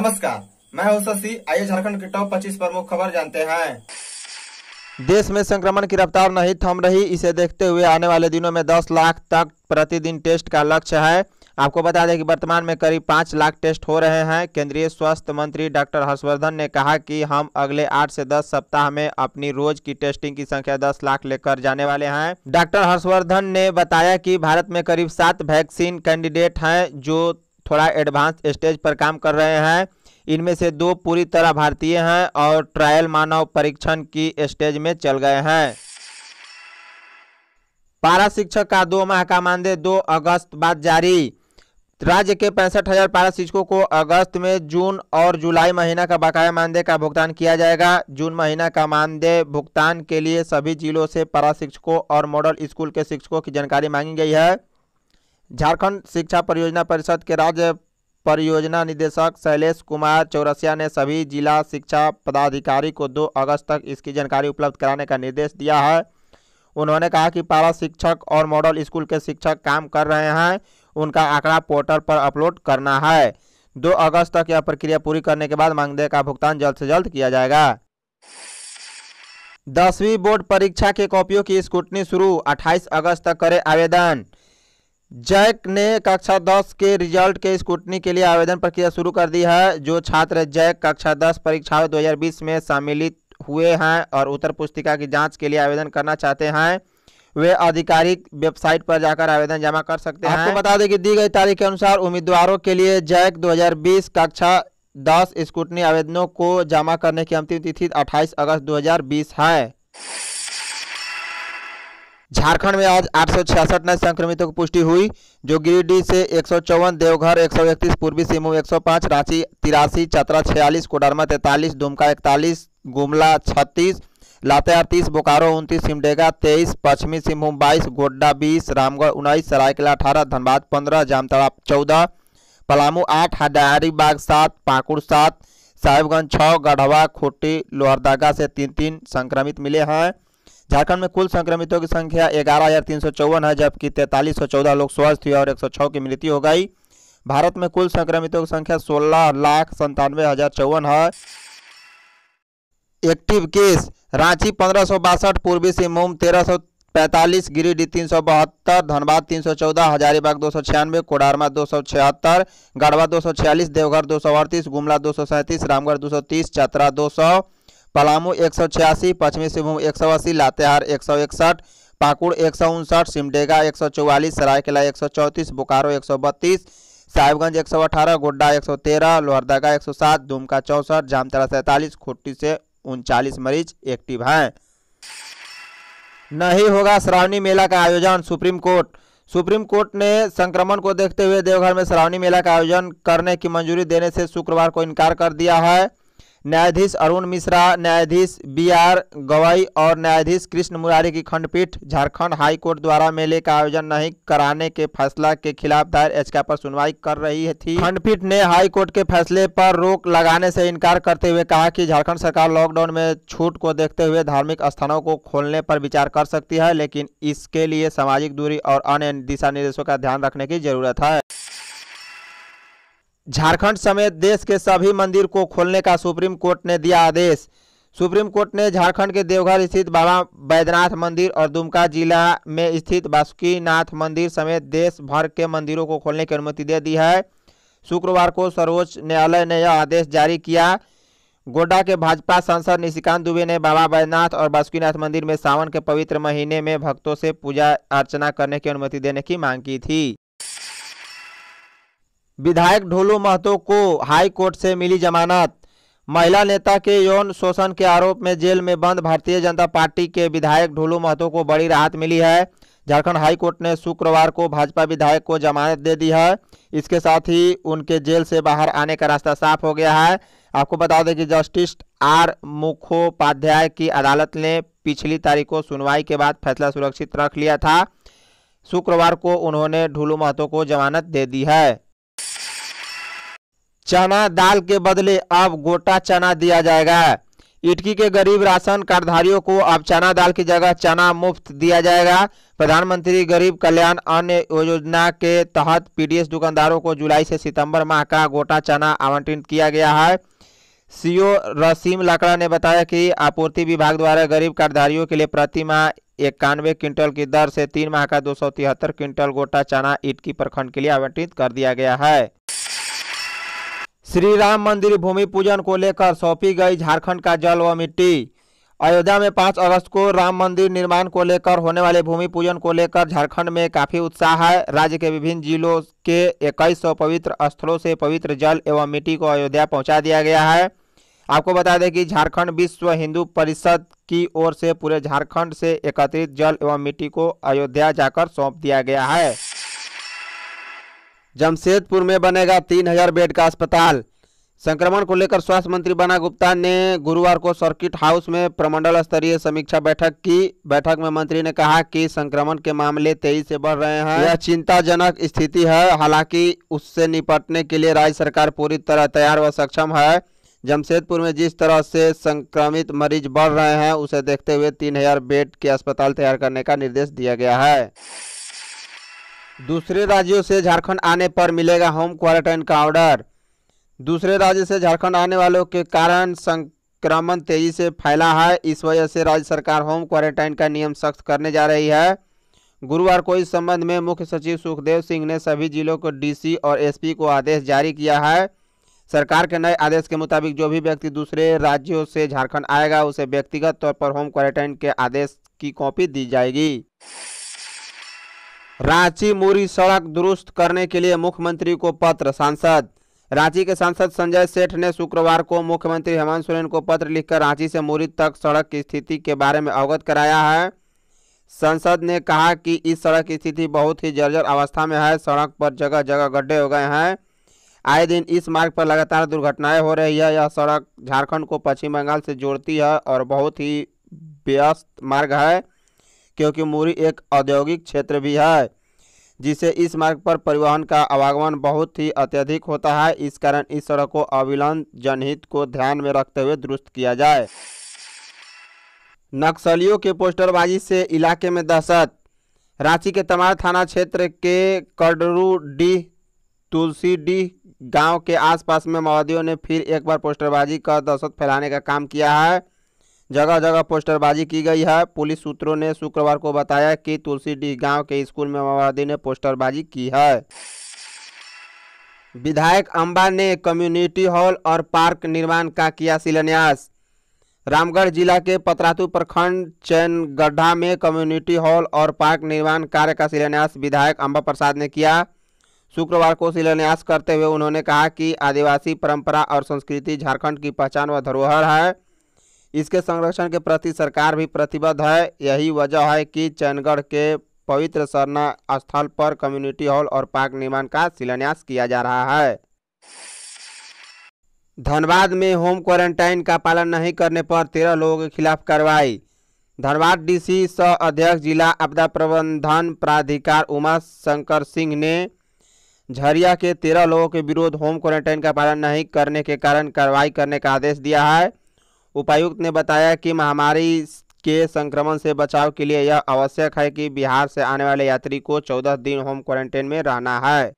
नमस्कार मैं हूं शशि आइए झारखंड के टॉप 25 प्रमुख खबर जानते हैं देश में संक्रमण की रफ्तार नहीं थम रही इसे देखते हुए आने वाले दिनों में 10 लाख तक प्रतिदिन टेस्ट का लक्ष्य है आपको बता दें कि वर्तमान में करीब पाँच लाख टेस्ट हो रहे हैं केंद्रीय स्वास्थ्य मंत्री डॉक्टर हर्षवर्धन ने कहा कि हम अगले आठ से दस सप्ताह में अपनी रोज की टेस्टिंग की संख्या दस लाख लेकर जाने वाले हैं डॉक्टर हर्षवर्धन ने बताया कि भारत में करीब सात वैक्सीन कैंडिडेट हैं जो थोड़ा एडवांस स्टेज पर काम कर रहे हैं इनमें से दो पूरी तरह भारतीय हैं और ट्रायल मानव परीक्षण की स्टेज में चल गए हैं पारा शिक्षक का दो माह का मानदेय दो अगस्त बाद जारी राज्य के पैंसठ हजार पारा शिक्षकों को अगस्त में जून और जुलाई महीना का बकाया मानदेय का भुगतान किया जाएगा जून महीना का मानदेय भुगतान के लिए सभी जिलों से पारा शिक्षकों और मॉडल स्कूल के शिक्षकों की जानकारी मांगी गई है झारखंड शिक्षा परियोजना परिषद के राज्य परियोजना निदेशक शैलेश कुमार चौरसिया ने सभी जिला शिक्षा पदाधिकारी को 2 अगस्त तक इसकी जानकारी उपलब्ध कराने का निर्देश दिया है उन्होंने कहा कि पारा शिक्षक और मॉडल स्कूल के शिक्षक काम कर रहे हैं उनका आंकड़ा पोर्टल पर अपलोड करना है दो अगस्त तक यह प्रक्रिया पूरी करने के बाद मानदेय का भुगतान जल्द से जल्द किया जाएगा दसवीं बोर्ड परीक्षा के कॉपियों की स्कूटनी शुरू अट्ठाईस अगस्त तक करे आवेदन जैक ने कक्षा 10 के रिजल्ट के स्क्रूटनी के लिए आवेदन प्रक्रिया शुरू कर दी है जो छात्र जैक कक्षा 10 परीक्षाओं 2020 में सम्मिलित हुए हैं और उत्तर पुस्तिका की जांच के लिए आवेदन करना चाहते हैं वे आधिकारिक वेबसाइट पर जाकर आवेदन जमा कर सकते हैं आपको बता दें कि दी गई तारीख के अनुसार उम्मीदवारों के लिए जैक 2020 कक्षा 10 स्कूटनी आवेदनों को जमा करने की अंतिम तिथि 28 अगस्त 2020 है झारखंड में आज आठ नए संक्रमितों की पुष्टि हुई जो गिरिडीह से एक देवघर एक पूर्वी सिंहभूम एक रांची तिरासी चतरा छियालीस कोडरमा तैंतालीस दुमका इकतालीस गुमला छत्तीस लातेहार तीस बोकारो उनतीस सिमडेगा तेईस पश्चिमी सिंहभूम बाईस गोड्डा बीस रामगढ़ उन्नीस सरायकला अठारह धनबाद पंद्रह जामताड़ा चौदह पलामू आठ हडारीबाग सात पाकुड़ सात साहिबगंज छः गढ़वा खुट्टी लोहरदागा से तीन तीन संक्रमित मिले हैं झारखंड में कुल संक्रमितों की संख्या ग्यारह है जबकि तैंतालीस लोग स्वस्थ हुए और एक की मृत्यु हो गई भारत में कुल संक्रमितों की संख्या सोलह लाख संतानवे हजार चौवन है एक्टिव केस रांची पंद्रह पूर्वी सिंहभूम तेरह पैंतालीस गिरिडीह तीन सौ बहत्तर धनबाद तीन सौ चौदह हजारीबाग दो सौ छियानवे कोडारमा दो सौ छिहत्तर गढ़वा दो सौ छियालीस देवघर दो सौ अड़तीस गुमला दो सौ सैंतीस रामगढ़ दो सौ तीस चतरा दो सौ पलामू एक सौ छियासी पश्चिमी सिंहभूम एक सौ अस्सी लातेहार एक सौ इकसठ पाकुड़ एक सौ उनसठ सिमडेगा एक सौ चौवालीस सरायकेला एक सौ चौंतीस बोकारो एक सौ बत्तीस साहिबगंज एक सौ अठारह गोड्डा एक सौ तेरह लोहरदगा एक सौ सात दुमका चौंसठ जामतरा सैंतालीस खुट्टी से उनचालीस मरीज एक्टिव हैं नहीं होगा श्रावणी मेला का आयोजन सुप्रीम कोर्ट सुप्रीम कोर्ट ने संक्रमण को देखते हुए देवघर में श्रावणी मेला का आयोजन करने की मंजूरी देने से शुक्रवार को इनकार कर दिया है न्यायाधीश अरुण मिश्रा न्यायाधीश बी आर गवई और न्यायाधीश कृष्ण मुरारी की खंडपीठ झारखंड हाई कोर्ट द्वारा मेले का आयोजन नहीं कराने के फैसला के खिलाफ दायर याचिका पर सुनवाई कर रही थी खंडपीठ ने हाई कोर्ट के फैसले पर रोक लगाने से इनकार करते हुए कहा कि झारखंड सरकार लॉकडाउन में छूट को देखते हुए धार्मिक स्थानों को खोलने पर विचार कर सकती है लेकिन इसके लिए सामाजिक दूरी और अन्य दिशा निर्देशों का ध्यान रखने की जरूरत है झारखंड समेत देश के सभी मंदिर को खोलने का सुप्रीम कोर्ट ने दिया आदेश सुप्रीम कोर्ट ने झारखंड के देवघर स्थित बाबा बैद्यनाथ मंदिर और दुमका जिला में स्थित बासुकीनाथ मंदिर समेत देश भर के मंदिरों को खोलने की अनुमति दे दी है शुक्रवार को सर्वोच्च न्यायालय ने यह आदेश जारी किया गोड्डा के भाजपा सांसद निशिकांत दुबे ने बाबा बैद्यनाथ और बासुकीनाथ मंदिर में सावन के पवित्र महीने में भक्तों से पूजा अर्चना करने की अनुमति देने की मांग की थी विधायक ढोलू महतो को हाई कोर्ट से मिली जमानत महिला नेता के यौन शोषण के आरोप में जेल में बंद भारतीय जनता पार्टी के विधायक ढोलू महतो को बड़ी राहत मिली है झारखंड हाई कोर्ट ने शुक्रवार को भाजपा विधायक को जमानत दे दी है इसके साथ ही उनके जेल से बाहर आने का रास्ता साफ हो गया है आपको बता दें कि जस्टिस आर मुखोपाध्याय की अदालत ने पिछली तारीख को सुनवाई के बाद फैसला सुरक्षित रख लिया था शुक्रवार को उन्होंने ढुलू महतो को जमानत दे दी है चना दाल के बदले अब गोटा चना दिया जाएगा इटकी के गरीब राशन कार्डधारियों को अब चना दाल की जगह चना मुफ्त दिया जाएगा प्रधानमंत्री गरीब कल्याण अन्य योजना के तहत पीडीएस दुकानदारों को जुलाई से सितंबर माह का गोटा चना आवंटित किया गया है सीओ रसीम लकड़ा ने बताया कि आपूर्ति विभाग द्वारा गरीब कार्डधारियों के लिए प्रति माह इक्यानवे क्विंटल की दर से तीन माह का दो क्विंटल गोटा चना इटकी प्रखंड के लिए आवंटित कर दिया गया है श्री राम मंदिर भूमि पूजन को लेकर सौंपी गई झारखंड का जल व मिट्टी अयोध्या में पाँच अगस्त को राम मंदिर निर्माण को लेकर होने वाले भूमि पूजन को लेकर झारखंड में काफ़ी उत्साह है राज्य के विभिन्न जिलों के इक्कीस पवित्र स्थलों से पवित्र जल एवं मिट्टी को अयोध्या पहुंचा दिया गया है आपको बता दें कि झारखंड विश्व हिंदू परिषद की ओर से पूरे झारखंड से एकत्रित जल एवं मिट्टी को अयोध्या जाकर सौंप दिया गया है जमशेदपुर में बनेगा तीन हजार बेड का अस्पताल संक्रमण को लेकर स्वास्थ्य मंत्री बना गुप्ता ने गुरुवार को सर्किट हाउस में प्रमंडल स्तरीय समीक्षा बैठक की बैठक में मंत्री ने कहा कि संक्रमण के मामले तेजी से बढ़ रहे हैं यह चिंताजनक स्थिति है हालांकि उससे निपटने के लिए राज्य सरकार पूरी तरह तैयार व सक्षम है जमशेदपुर में जिस तरह से संक्रमित मरीज बढ़ रहे हैं उसे देखते हुए तीन हजार बेड के अस्पताल तैयार करने का निर्देश दिया गया है दूसरे राज्यों से झारखंड आने पर मिलेगा होम क्वारंटाइन का ऑर्डर दूसरे राज्य से झारखंड आने वालों के कारण संक्रमण तेजी से फैला है इस वजह से राज्य सरकार होम क्वारंटाइन का नियम सख्त करने जा रही है गुरुवार को इस संबंध में मुख्य सचिव सुखदेव सिंह ने सभी जिलों को डीसी और एसपी को आदेश जारी किया है सरकार के नए आदेश के मुताबिक जो भी व्यक्ति दूसरे राज्यों से झारखंड आएगा उसे व्यक्तिगत तौर पर होम क्वारंटाइन के आदेश की कॉपी दी जाएगी रांची मुरी सड़क दुरुस्त करने के लिए मुख्यमंत्री को पत्र सांसद रांची के सांसद संजय सेठ ने शुक्रवार को मुख्यमंत्री हेमंत सोरेन को पत्र लिखकर रांची से मुरी तक सड़क की स्थिति के बारे में अवगत कराया है संसद ने कहा कि इस सड़क की स्थिति बहुत ही जर्जर अवस्था में है सड़क पर जगह जगह गड्ढे हो गए हैं आए दिन इस मार्ग पर लगातार दुर्घटनाएं हो रही है यह सड़क झारखंड को पश्चिम बंगाल से जोड़ती है और बहुत ही व्यस्त मार्ग है क्योंकि मूरी एक औद्योगिक क्षेत्र भी है जिसे इस मार्ग पर परिवहन का आवागमन बहुत ही अत्यधिक होता है इस कारण इस सड़क को अविलंब जनहित को ध्यान में रखते हुए दुरुस्त किया जाए नक्सलियों के पोस्टरबाजी से इलाके में दहशत रांची के तमार थाना क्षेत्र के कड़रू डी तुलसी डी गांव के आसपास में माओवादियों ने फिर एक बार पोस्टरबाजी कर दहशत फैलाने का काम किया है जगह जगह पोस्टरबाजी की गई है पुलिस सूत्रों ने शुक्रवार को बताया कि तुलसीडीह गांव के स्कूल में माओवादी ने पोस्टरबाजी की है विधायक अंबा ने कम्युनिटी हॉल और पार्क निर्माण का किया शिलान्यास रामगढ़ जिला के पतरातु प्रखंड चैनगढ़ा में कम्युनिटी हॉल और पार्क निर्माण कार्य का शिलान्यास विधायक अंबा प्रसाद ने किया शुक्रवार को शिलान्यास करते हुए उन्होंने कहा कि आदिवासी परंपरा और संस्कृति झारखंड की पहचान व धरोहर है इसके संरक्षण के प्रति सरकार भी प्रतिबद्ध है यही वजह है कि चैनगढ़ के पवित्र सरना स्थल पर कम्युनिटी हॉल और पार्क निर्माण का शिलान्यास किया जा रहा है धनबाद में होम क्वारंटाइन का पालन नहीं करने पर तेरह लोगों के खिलाफ कार्रवाई धनबाद डीसी सह अध्यक्ष जिला आपदा प्रबंधन प्राधिकार उमा शंकर सिंह ने झरिया के तेरह लोगों के विरोध होम क्वारंटाइन का पालन नहीं करने के कारण कार्रवाई करने का आदेश दिया है उपायुक्त ने बताया कि महामारी के संक्रमण से बचाव के लिए यह आवश्यक है कि बिहार से आने वाले यात्री को 14 दिन होम क्वारंटाइन में रहना है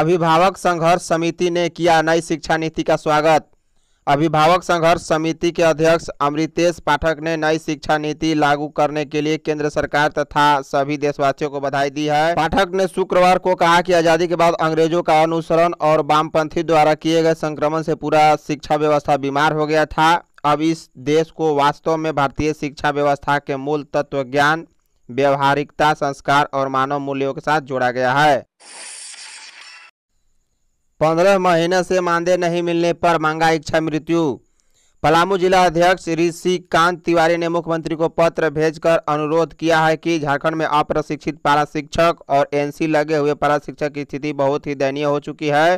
अभिभावक संघर्ष समिति ने किया नई शिक्षा नीति का स्वागत अभिभावक संघर्ष समिति के अध्यक्ष अमृतेश पाठक ने नई शिक्षा नीति लागू करने के लिए केंद्र सरकार तथा सभी देशवासियों को बधाई दी है पाठक ने शुक्रवार को कहा कि आजादी के बाद अंग्रेजों का अनुसरण और वामपंथी द्वारा किए गए संक्रमण से पूरा शिक्षा व्यवस्था बीमार हो गया था अब इस देश को वास्तव में भारतीय शिक्षा व्यवस्था के मूल तत्व ज्ञान व्यवहारिकता संस्कार और मानव मूल्यों के साथ जोड़ा गया है पंद्रह महीने से मानदेय नहीं मिलने पर मांगा इच्छा मृत्यु पलामू जिला अध्यक्ष ऋषिकांत तिवारी ने मुख्यमंत्री को पत्र भेजकर अनुरोध किया है कि झारखंड में अप्रशिक्षित पारा शिक्षक और एनसी लगे हुए पारा शिक्षक की स्थिति बहुत ही दयनीय हो चुकी है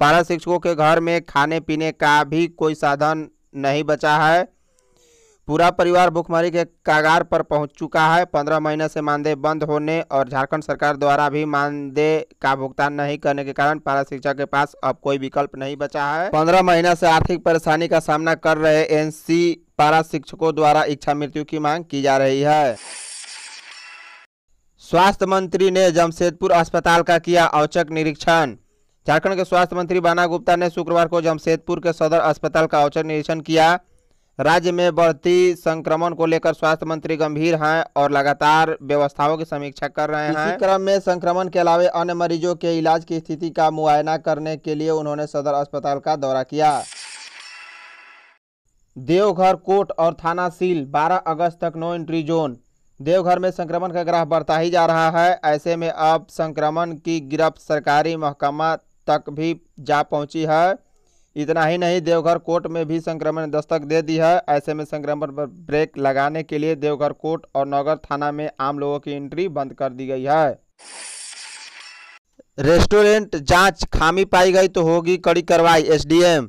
पारा शिक्षकों के घर में खाने पीने का भी कोई साधन नहीं बचा है पूरा परिवार भुखमरी के कागार पर पहुंच चुका है पंद्रह महीने से मानदेय बंद होने और झारखंड सरकार द्वारा भी मानदेय का भुगतान नहीं करने के कारण पारा शिक्षा के पास अब कोई विकल्प नहीं बचा है पंद्रह महीना से आर्थिक परेशानी का सामना कर रहे एनसी पारा शिक्षकों द्वारा इच्छा मृत्यु की मांग की जा रही है स्वास्थ्य मंत्री ने जमशेदपुर अस्पताल का किया औचक निरीक्षण झारखंड के स्वास्थ्य मंत्री बाना गुप्ता ने शुक्रवार को जमशेदपुर के सदर अस्पताल का औचक निरीक्षण किया राज्य में बढ़ती संक्रमण को लेकर स्वास्थ्य मंत्री गंभीर हैं और लगातार व्यवस्थाओं की समीक्षा कर रहे हैं इसी क्रम में संक्रमण के अलावा अन्य मरीजों के इलाज की स्थिति का मुआयना करने के लिए उन्होंने सदर अस्पताल का दौरा किया देवघर कोर्ट और थाना सील 12 अगस्त तक नो एंट्री जोन देवघर में संक्रमण का ग्राह बढ़ता ही जा रहा है ऐसे में अब संक्रमण की गिरफ्त सरकारी महकमा तक भी जा पहुंची है इतना ही नहीं देवघर कोर्ट में भी संक्रमण दस्तक दे दी है ऐसे में संक्रमण पर ब्रेक लगाने के लिए देवघर कोर्ट और नगर थाना में आम लोगों की एंट्री बंद कर दी गई है रेस्टोरेंट जांच खामी पाई गई तो होगी कड़ी कार्रवाई एसडीएम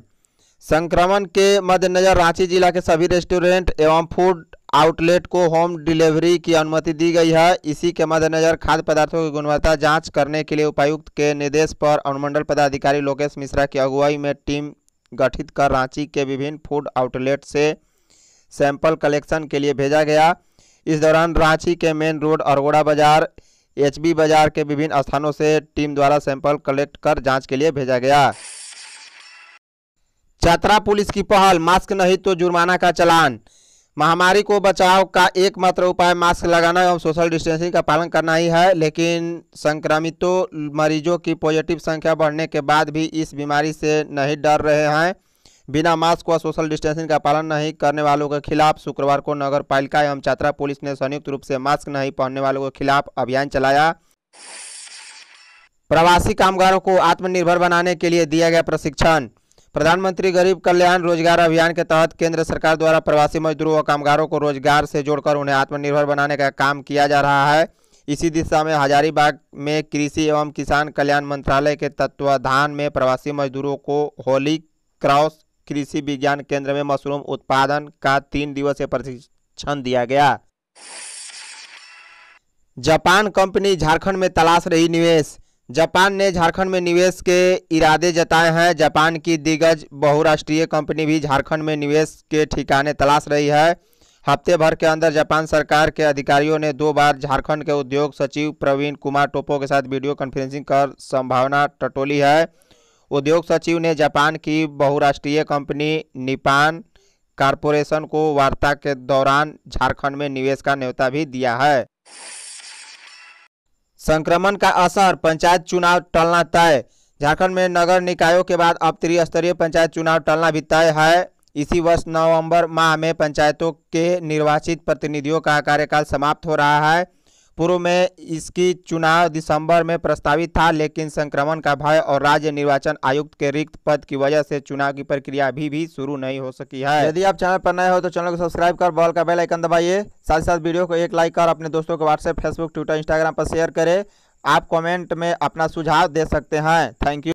संक्रमण के मद्देनजर रांची जिला के सभी रेस्टोरेंट एवं फूड आउटलेट को होम डिलीवरी की अनुमति दी गई है इसी के मद्देनजर खाद्य पदार्थों की गुणवत्ता जांच करने के लिए उपायुक्त के निर्देश पर अनुमंडल पदाधिकारी लोकेश मिश्रा की अगुवाई में टीम गठित कर रांची के विभिन्न फूड आउटलेट से सैंपल कलेक्शन के लिए भेजा गया इस दौरान रांची के मेन रोड अरगोड़ा बाजार एच बाजार के विभिन्न स्थानों से टीम द्वारा सैंपल कलेक्ट कर जांच के लिए भेजा गया चतरा पुलिस की पहल मास्क नहीं तो जुर्माना का चलान महामारी को बचाव का एकमात्र उपाय मास्क लगाना एवं सोशल डिस्टेंसिंग का पालन करना ही है लेकिन संक्रमितों मरीजों की पॉजिटिव संख्या बढ़ने के बाद भी इस बीमारी से नहीं डर रहे हैं बिना मास्क व सोशल डिस्टेंसिंग का पालन नहीं करने वालों के खिलाफ शुक्रवार को नगर पालिका एवं छात्रा पुलिस ने संयुक्त रूप से मास्क नहीं पहनने वालों के खिलाफ अभियान चलाया प्रवासी कामगारों को आत्मनिर्भर बनाने के लिए दिया गया प्रशिक्षण प्रधानमंत्री गरीब कल्याण रोजगार अभियान के तहत केंद्र सरकार द्वारा प्रवासी मजदूरों और कामगारों को रोजगार से जोड़कर उन्हें आत्मनिर्भर बनाने का काम किया जा रहा है इसी दिशा में हजारीबाग में कृषि एवं किसान कल्याण मंत्रालय के तत्वाधान में प्रवासी मजदूरों को होली क्रॉस कृषि विज्ञान केंद्र में मशरूम उत्पादन का तीन दिवसीय प्रशिक्षण दिया गया जापान कंपनी झारखंड में तलाश रही निवेश जापान ने झारखंड में निवेश के इरादे जताए हैं जापान की दिग्गज बहुराष्ट्रीय कंपनी भी झारखंड में निवेश के ठिकाने तलाश रही है हफ्ते भर के अंदर जापान सरकार के अधिकारियों ने दो बार झारखंड के उद्योग सचिव प्रवीण कुमार टोपो के साथ वीडियो कॉन्फ्रेंसिंग कर संभावना टटोली है उद्योग सचिव ने जापान की बहुराष्ट्रीय कंपनी निपान कारपोरेशन को वार्ता के दौरान झारखंड में निवेश का न्यौता भी दिया है संक्रमण का असर पंचायत चुनाव टलना तय झारखंड में नगर निकायों के बाद अब त्रिस्तरीय पंचायत चुनाव टलना भी तय है इसी वर्ष नवंबर माह में पंचायतों के निर्वाचित प्रतिनिधियों का कार्यकाल समाप्त हो रहा है पूर्व में इसकी चुनाव दिसंबर में प्रस्तावित था लेकिन संक्रमण का भय और राज्य निर्वाचन आयुक्त के रिक्त पद की वजह से चुनाव की प्रक्रिया अभी भी शुरू नहीं हो सकी है यदि आप चैनल पर नए हो तो चैनल को सब्सक्राइब कर बॉल का बेल आइकन दबाइए साथ ही साथ वीडियो को एक लाइक कर अपने दोस्तों को व्हाट्सएप फेसबुक ट्विटर इंस्टाग्राम पर शेयर करें आप कॉमेंट में अपना सुझाव दे सकते हैं थैंक यू